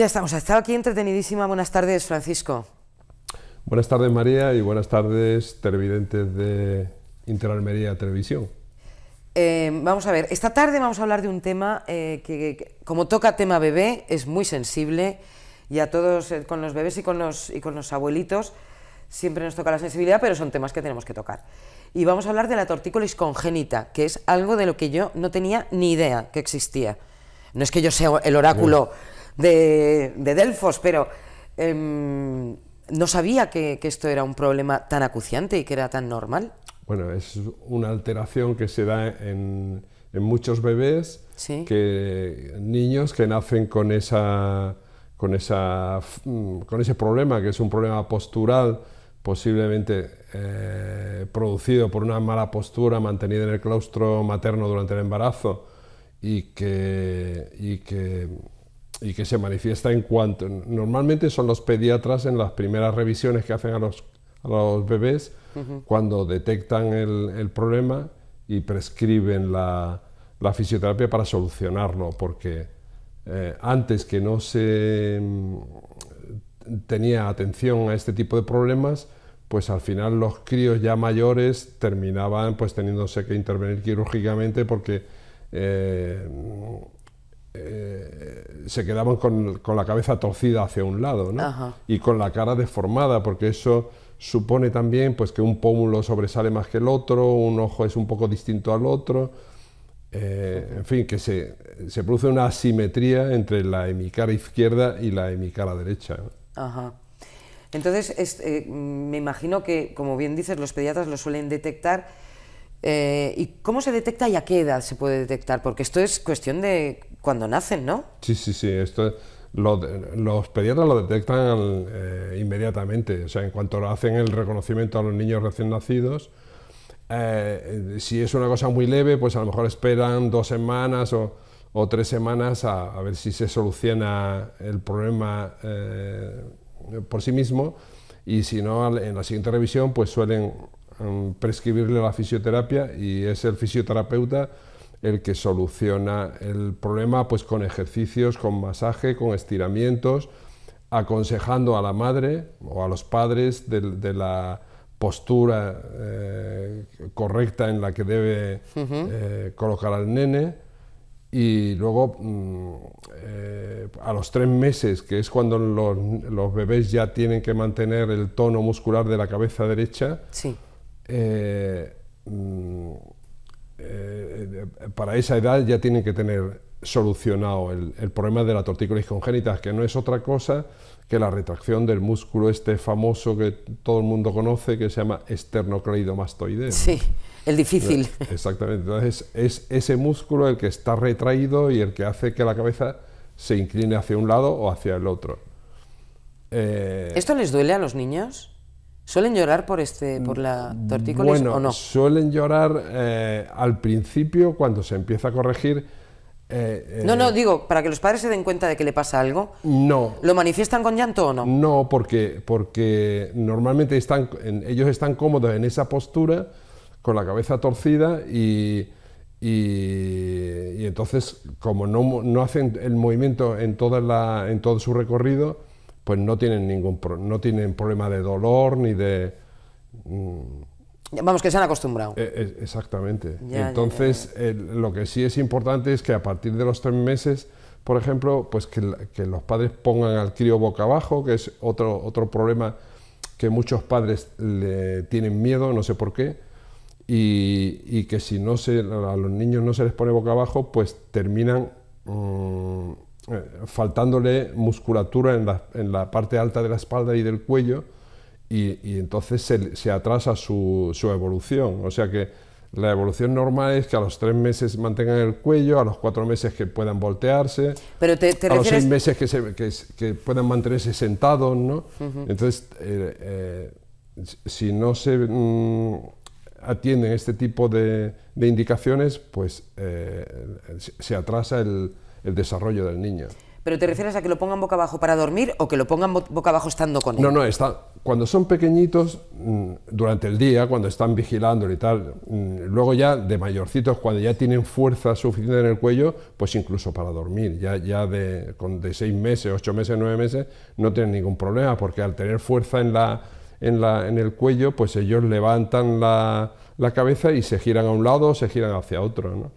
Ya estamos, ha estado aquí entretenidísima. Buenas tardes, Francisco. Buenas tardes, María, y buenas tardes, televidentes de Interalmería Televisión. Eh, vamos a ver, esta tarde vamos a hablar de un tema eh, que, como toca tema bebé, es muy sensible y a todos, eh, con los bebés y con los, con los abuelitos, siempre nos toca la sensibilidad, pero son temas que tenemos que tocar. Y vamos a hablar de la tortícolis congénita, que es algo de lo que yo no tenía ni idea que existía. No es que yo sea el oráculo de, Delfos, pero em, no sabía que, esto era un problema tan acuciante y que era tan normal. Bueno, es una alteración que se da en, muchos bebés, que niños que nacen con esa, con esa, con ese problema, que es un problema postural, posiblemente eh, producido por una mala postura mantenida en el claustro materno durante el embarazo y que y que se manifiesta en cuanto. Normalmente son los pediatras en las primeras revisiones que hacen a los, bebés cuando detectan el, problema y prescriben la, fisioterapia para solucionarlo, porque eh, antes que no se mm, tenía atención a este tipo de problemas, pues al final los críos ya mayores terminaban pues teniéndose que intervenir quirúrgicamente porque eh, eh, se quedaban con, la cabeza torcida hacia un lado ¿no? y con la cara deformada, porque eso supone también pues, que un pómulo sobresale más que el otro, un ojo es un poco distinto al otro. Eh, en fin, que se, produce una asimetría entre la hemicara izquierda y la hemicara derecha. Entonces, eh, me imagino que, como bien dices, los pediatras lo suelen detectar eh, ¿Y cómo se detecta y a qué edad se puede detectar? Porque esto es cuestión de cuando nacen, ¿no? Sí, sí, sí. Esto, los pediatras lo detectan eh, inmediatamente. O sea, en cuanto hacen el reconocimiento a los niños recién nacidos, eh, si es una cosa muy leve, pues a lo mejor esperan dos semanas o, tres semanas a, a, ver si se soluciona el problema por sí mismo. Y si no, en la siguiente revisión, pues suelen Em, prescribirle la fisioterapia y es el fisioterapeuta el que soluciona el problema pues con ejercicios, con masaje, con estiramientos, aconsejando a la madre o a los padres de, la postura eh, correcta en la que debe eh, colocar al nene y luego mm, eh, a los tres meses, que es cuando los, bebés ya tienen que mantener el tono muscular de la cabeza derecha, eh, mm, eh, eh, para esa edad ya tienen que tener solucionado el, problema de la tortícolis congénita, que no es otra cosa que la retracción del músculo este famoso que todo el mundo conoce, que se llama esternocleidomastoideo. Sí, el difícil. Exactamente, entonces es ese músculo el que está retraído y el que hace que la cabeza se incline hacia un lado o hacia el otro. ¿Esto les duele a los niños? ¿Suelen llorar por, este, mm, por la tortícolis o no? Suelen llorar eh, al principio cuando se empieza a corregir. Eh, eh, no, no, digo, para que los padres se den cuenta de que le pasa algo. No. ¿Lo manifiestan con llanto o no? No, porque, porque normalmente están, ellos están cómodos en esa postura, con la cabeza torcida y, y, y entonces, como no, no, hacen el movimiento en, toda la, en todo su recorrido, pues no tienen ningún no tienen problema de dolor ni de mm, Vamos, que se han acostumbrado. Eh, eh, exactamente. Entonces, lo que sí es importante es que a partir de los tres meses, por ejemplo, pues que, los padres pongan al crío boca abajo, que es otro, otro problema que muchos padres le tienen miedo, no sé por qué, y, que si no se, a los niños no se les pone boca abajo, pues terminan... Mm, eh, faltándole musculatura en la, en la, parte alta de la espalda y del cuello y, entonces se, atrasa su, evolución. O sea que la evolución normal es que a los tres meses mantengan el cuello, a los cuatro meses que puedan voltearse, Pero a los seis meses que, se, que, puedan mantenerse sentados, ¿no? Entonces, eh, eh, si no se mm, atienden este tipo de, indicaciones, pues se atrasa el, el desarrollo del niño. ¿Pero te refieres a que lo pongan boca abajo para dormir o que lo pongan boca abajo estando con él? No, no, cuando son pequeñitos, mm, durante el día, cuando están vigilando y tal, mm, luego ya de mayorcitos, cuando ya tienen fuerza suficiente en el cuello, pues incluso para dormir, ya, ya de, seis meses, ocho meses, nueve meses, no tienen ningún problema, porque al tener fuerza en, la, en, la, en el cuello, pues ellos levantan la, cabeza y se giran a un lado o se giran hacia otro. ¿no?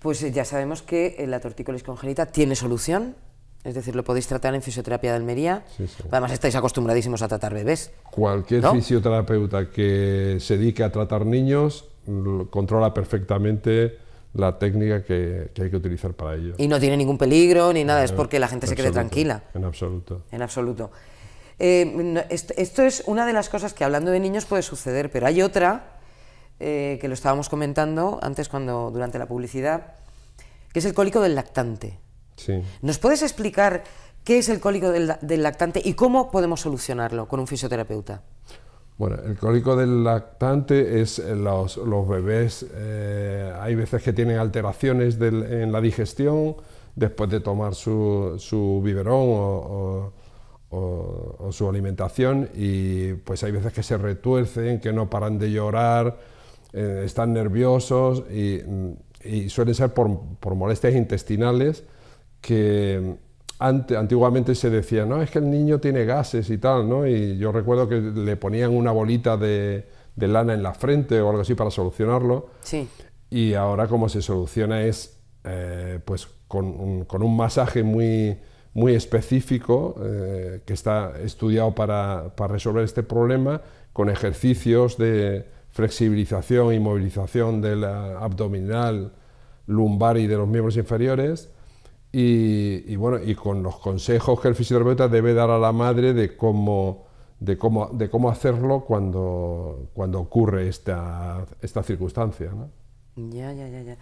Pues eh, ya sabemos que eh, la tortícolis congénita tiene solución, es decir, lo podéis tratar en fisioterapia de Almería. Además, estáis acostumbradísimos a tratar bebés. Cualquier fisioterapeuta que se dedique a tratar niños mm, controla perfectamente la técnica que, hay que utilizar para ello. Y no tiene ningún peligro ni nada, es eh, porque la gente se quede tranquila. En absoluto. En absoluto. esto es una de las cosas que hablando de niños puede suceder, pero hay otra eh, que lo estábamos comentando antes cuando durante la publicidad, que es el cólico del lactante. Sí. ¿Nos puedes explicar qué es el cólico del, lactante y cómo podemos solucionarlo con un fisioterapeuta? Bueno, el cólico del lactante es eh, los, bebés, eh, hay veces que tienen alteraciones en la digestión después de tomar su, biberón o, o su alimentación y pues hay veces que se retuercen, que no paran de llorar, eh, están nerviosos y, mm, suelen ser por, por, molestias intestinales que mm, ante, antiguamente se decía, no, es que el niño tiene gases y tal, ¿no? Y yo recuerdo que le ponían una bolita de, de lana en la frente o algo así para solucionarlo. Sí. Y ahora como se soluciona es eh, pues con un, con un, masaje muy, muy específico eh, que está estudiado para, para, resolver este problema, con ejercicios de, flexibilización y movilización del abdominal, lumbar y de los miembros inferiores. Y, bueno, y con los consejos que el fisioterapeuta debe dar a la madre de cómo, de cómo, de cómo hacerlo cuando, cuando ocurre esta, circunstancia. Ya, ya, ya, ya.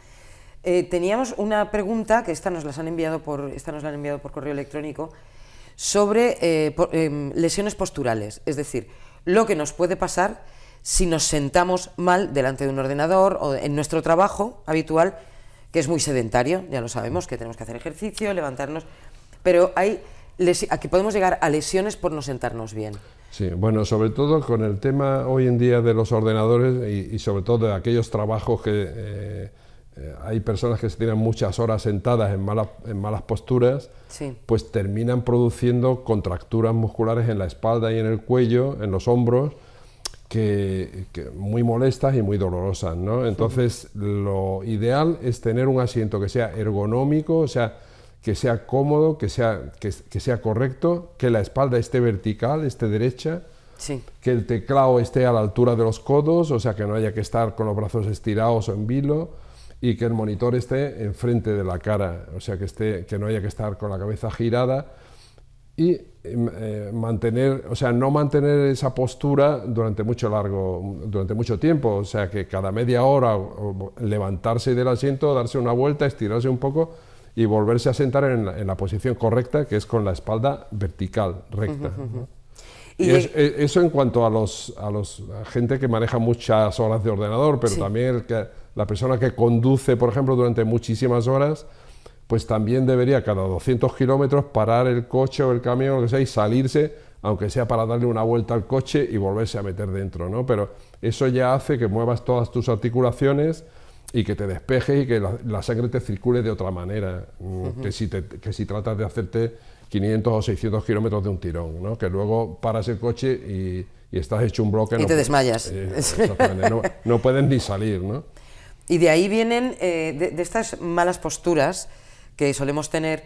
Eh, teníamos una pregunta que esta nos, las han enviado por, esta nos la han enviado por correo electrónico sobre eh, em, lesiones posturales, es decir, lo que nos puede pasar si nos sentamos mal delante de un ordenador o en nuestro trabajo habitual, que es muy sedentario, ya lo sabemos, que tenemos que hacer ejercicio, levantarnos, pero hay aquí podemos llegar a lesiones por no sentarnos bien. Sí, bueno, sobre todo con el tema hoy en día de los ordenadores y, sobre todo de aquellos trabajos que eh, eh, hay personas que se tienen muchas horas sentadas en, en malas posturas, pues terminan produciendo contracturas musculares en la espalda y en el cuello, en los hombros, que, muy molestas y muy dolorosas, ¿no? Entonces, lo ideal es tener un asiento que sea ergonómico, o sea, que sea cómodo, que sea, que, sea correcto, que la espalda esté vertical, esté derecha, que el teclado esté a la altura de los codos, o sea, que no haya que estar con los brazos estirados o en vilo, y que el monitor esté enfrente de la cara, o sea, que, esté, que no haya que estar con la cabeza girada, y em, eh, mantener, o sea, no mantener esa postura durante mucho largo, durante mucho tiempo, o sea, que cada media hora levantarse del asiento, darse una vuelta, estirarse un poco y volverse a sentar en la, posición correcta, que es con la espalda vertical, recta. Y eh, eso en cuanto a los a los gente que maneja muchas horas de ordenador, pero también la persona que conduce, por ejemplo, durante muchísimas horas pues también debería cada 200 kilómetros parar el coche o el camión, lo que sea, y salirse, aunque sea para darle una vuelta al coche y volverse a meter dentro, ¿no? Pero eso ya hace que muevas todas tus articulaciones y que te despejes y que la, sangre te circule de otra manera, mm, que, si te, si tratas de hacerte 500 o 600 kilómetros de un tirón, ¿no? Que luego paras el coche y, estás hecho un bloque. Y te desmayas. Eh, no, puedes ni salir, ¿no? Y de ahí vienen, eh, de estas malas posturas, que solemos tener,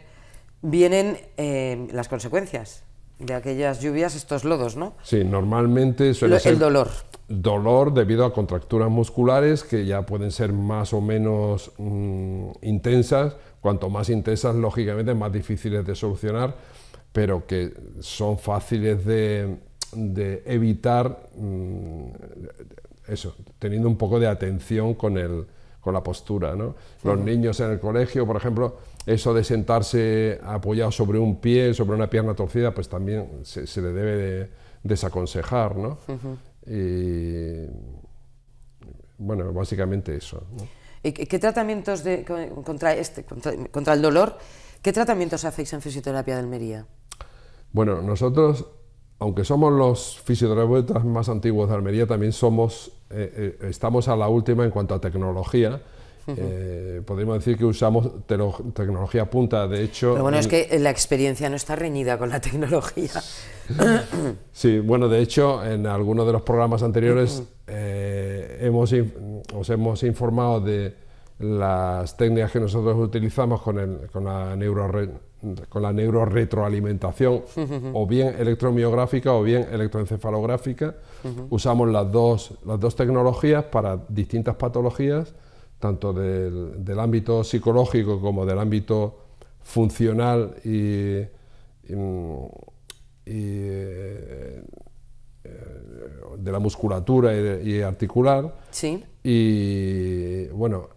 vienen eh, las consecuencias de aquellas lluvias, estos lodos, ¿no? Sí, normalmente suele ser el dolor. Dolor debido a contracturas musculares que ya pueden ser más o menos mm, intensas, cuanto más intensas, lógicamente, más difíciles de solucionar, pero que son fáciles de, evitar mm, eso, teniendo un poco de atención con, el, con la postura. ¿no? Los niños en el colegio, por ejemplo, eso de sentarse apoyado sobre un pie, sobre una pierna torcida, pues también se, le debe desaconsejar, ¿no? Y bueno, básicamente eso. qué tratamientos contra, este, contra, el dolor, qué tratamientos hacéis en fisioterapia de Almería? Bueno, nosotros, aunque somos los fisioterapeutas más antiguos de Almería, también somos, eh, eh, estamos a la última en cuanto a tecnología eh, podríamos decir que usamos tecnología punta, de hecho... Pero bueno, es que la experiencia no está reñida con la tecnología. sí, bueno, de hecho, en algunos de los programas anteriores eh, hemos, os hemos informado de las técnicas que nosotros utilizamos con, el, con la neuro con la neuroretroalimentación o bien electromiográfica o bien electroencefalográfica usamos las dos, las dos tecnologías para distintas patologías tanto del, ámbito psicológico como del ámbito funcional y, eh, de la musculatura y, articular. Sí. Y bueno,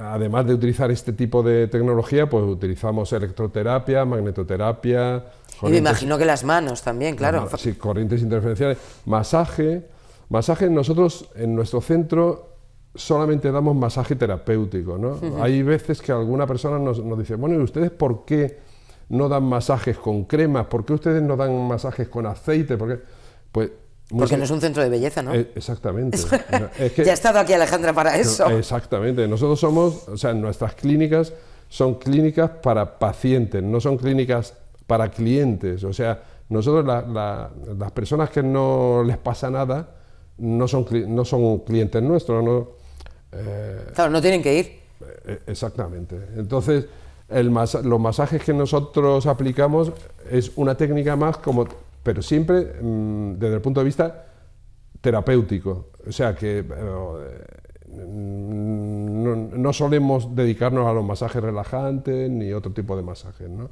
además de utilizar este tipo de tecnología, pues utilizamos electroterapia, magnetoterapia. Y me imagino que las manos también, claro. Sí, corrientes interferenciales, masaje. Masaje, nosotros en nuestro centro solamente damos masaje terapéutico, ¿no? Hay veces que alguna persona nos, dice, bueno, ¿y ustedes por qué no dan masajes con cremas? ¿Por qué ustedes no dan masajes con aceite? Pues, Porque, pues, Porque no es un centro de belleza, ¿no? Eh, exactamente. es ya ha estado aquí Alejandra para eso. exactamente. Nosotros somos, o sea, nuestras clínicas son clínicas para pacientes, no son clínicas para clientes. O sea, nosotros las personas que no les pasa nada no son, no son clientes nuestros, no, eh, claro, no tienen que ir. Eh, eh, exactamente. Entonces, el los masajes que nosotros aplicamos es una técnica más como, pero siempre mm, desde el punto de vista terapéutico. O sea que no, no, solemos dedicarnos a los masajes relajantes ni otro tipo de masajes, ¿no?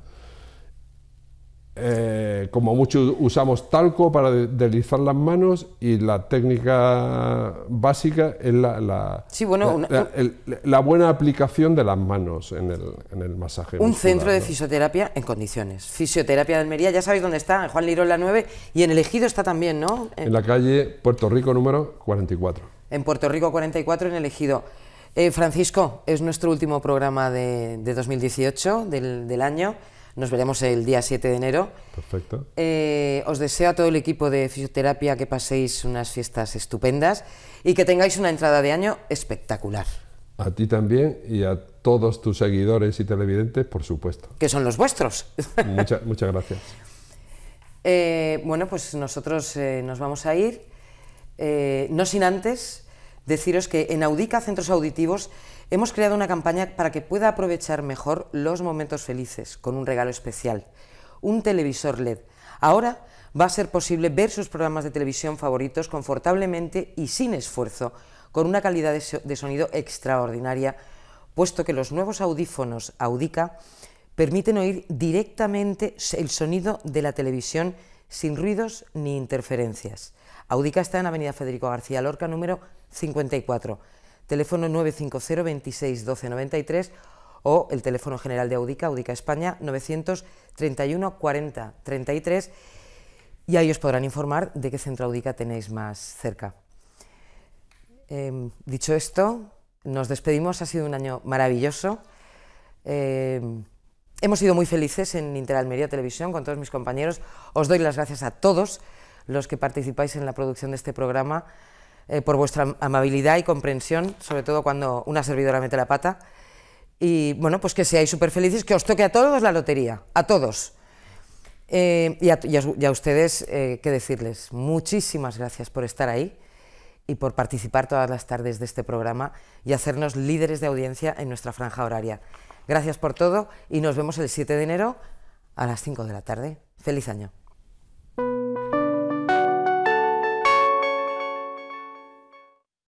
Eh, como mucho usamos talco para deslizar las manos y la técnica básica es la, la, buena aplicación de las manos en el, en el masaje. Un centro de fisioterapia en condiciones. Fisioterapia de Almería, ya sabéis dónde está, en Juan Lirón la 9 y en el Ejido está también, ¿no? En, la calle Puerto Rico número 44. En Puerto Rico 44, en el Ejido. Eh, Francisco, es nuestro último programa de, 2018, del, del año. Nos veremos el día 7 de enero. Perfecto. Eh, os deseo a todo el equipo de fisioterapia que paséis unas fiestas estupendas y que tengáis una entrada de año espectacular. A ti también y a todos tus seguidores y televidentes, por supuesto. Que son los vuestros. muchas gracias. Eh, bueno, pues nosotros eh, nos vamos a ir, no sin antes deciros que en Audica Centros Auditivos Hemos creado una campaña para que pueda aprovechar mejor los momentos felices con un regalo especial, un televisor LED. Ahora va a ser posible ver sus programas de televisión favoritos confortablemente y sin esfuerzo, con una calidad de, sonido extraordinaria, puesto que los nuevos audífonos Audica permiten oír directamente el sonido de la televisión sin ruidos ni interferencias. Audica está en Avenida Federico García Lorca número 54 teléfono 950 26 12 93 o el teléfono general de Audica, Audica España, 931 40 33 y ahí os podrán informar de qué centro Audica tenéis más cerca. Em, dicho esto, nos despedimos, ha sido un año maravilloso. Em, hemos sido muy felices en Interalmería Televisión con todos mis compañeros. Os doy las gracias a todos los que participáis en la producción de este programa. Eh, por vuestra amabilidad y comprensión, sobre todo cuando una servidora mete la pata. Y bueno, pues que seáis súper felices, que os toque a todos la lotería, a todos. Eh, y, a, ustedes, eh, qué decirles, muchísimas gracias por estar ahí y por participar todas las tardes de este programa y hacernos líderes de audiencia en nuestra franja horaria. Gracias por todo y nos vemos el 7 de enero a las 5 de la tarde. Feliz año.